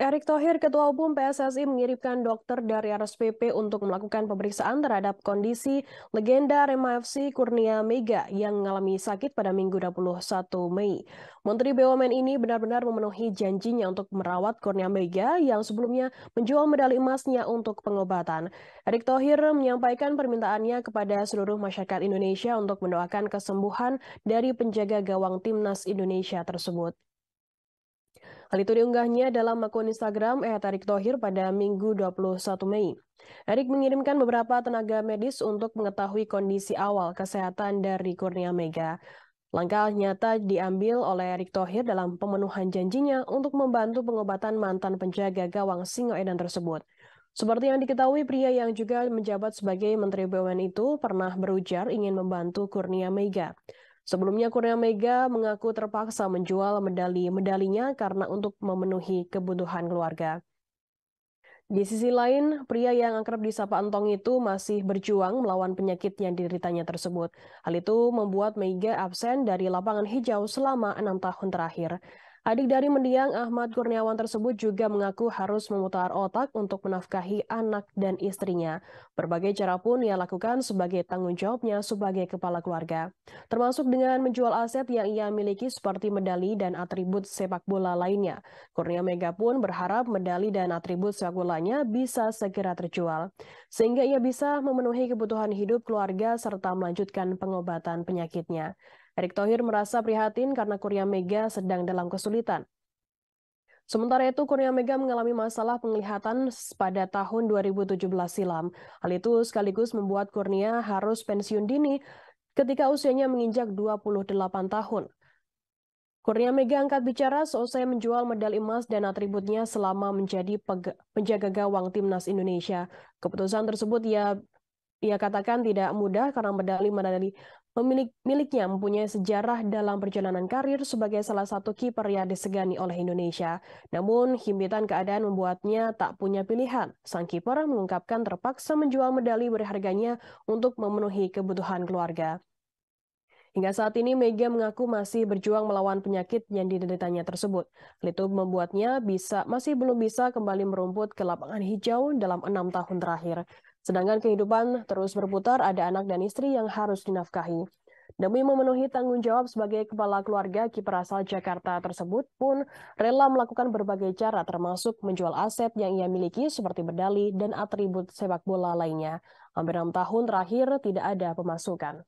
Erick Thohir, Ketua Umum PSSI mengirimkan dokter dari RSPP untuk melakukan pemeriksaan terhadap kondisi legenda Rema FC Kurnia Mega yang mengalami sakit pada Minggu 21 Mei. Menteri BUMN ini benar-benar memenuhi janjinya untuk merawat Kurnia Mega yang sebelumnya menjual medali emasnya untuk pengobatan. Erick Thohir menyampaikan permintaannya kepada seluruh masyarakat Indonesia untuk mendoakan kesembuhan dari penjaga gawang timnas Indonesia tersebut. Hal itu diunggahnya dalam akun Instagram eh, Erick Thohir pada Minggu 21 Mei. Erick mengirimkan beberapa tenaga medis untuk mengetahui kondisi awal kesehatan dari Kurnia Mega. Langkah nyata diambil oleh Erick Thohir dalam pemenuhan janjinya untuk membantu pengobatan mantan penjaga gawang Singo Singoedan tersebut. Seperti yang diketahui, pria yang juga menjabat sebagai Menteri BUMN itu pernah berujar ingin membantu Kurnia Mega. Sebelumnya Korea Mega mengaku terpaksa menjual medali-medalinya karena untuk memenuhi kebutuhan keluarga. Di sisi lain, pria yang akrab disapa Antong itu masih berjuang melawan penyakit yang dideritanya tersebut. Hal itu membuat Mega absen dari lapangan hijau selama enam tahun terakhir. Adik dari mendiang Ahmad Kurniawan tersebut juga mengaku harus memutar otak untuk menafkahi anak dan istrinya. Berbagai cara pun ia lakukan sebagai tanggung jawabnya sebagai kepala keluarga. Termasuk dengan menjual aset yang ia miliki seperti medali dan atribut sepak bola lainnya. Kurnia Mega pun berharap medali dan atribut sepak bolanya bisa segera terjual. Sehingga ia bisa memenuhi kebutuhan hidup keluarga serta melanjutkan pengobatan penyakitnya. Erick Thohir merasa prihatin karena Kurnia Mega sedang dalam kesulitan. Sementara itu, Kurnia Mega mengalami masalah penglihatan pada tahun 2017 silam. Hal itu sekaligus membuat Kurnia harus pensiun dini ketika usianya menginjak 28 tahun. Kurnia Mega angkat bicara seusai menjual medali emas dan atributnya selama menjadi penjaga gawang timnas Indonesia. Keputusan tersebut ia ia katakan tidak mudah karena medali-medali Pemilik miliknya mempunyai sejarah dalam perjalanan karir sebagai salah satu kiper yang disegani oleh Indonesia. Namun, himpitan keadaan membuatnya tak punya pilihan. Sang kiper mengungkapkan terpaksa menjual medali berharganya untuk memenuhi kebutuhan keluarga. Hingga saat ini, Mega mengaku masih berjuang melawan penyakit yang dideritanya tersebut. Hal itu membuatnya bisa masih belum bisa kembali merumput ke lapangan hijau dalam enam tahun terakhir. Sedangkan kehidupan terus berputar, ada anak dan istri yang harus dinafkahi. Demi memenuhi tanggung jawab sebagai kepala keluarga, kiper asal Jakarta tersebut pun rela melakukan berbagai cara termasuk menjual aset yang ia miliki seperti medali dan atribut sepak bola lainnya. Hampir 6 tahun terakhir tidak ada pemasukan.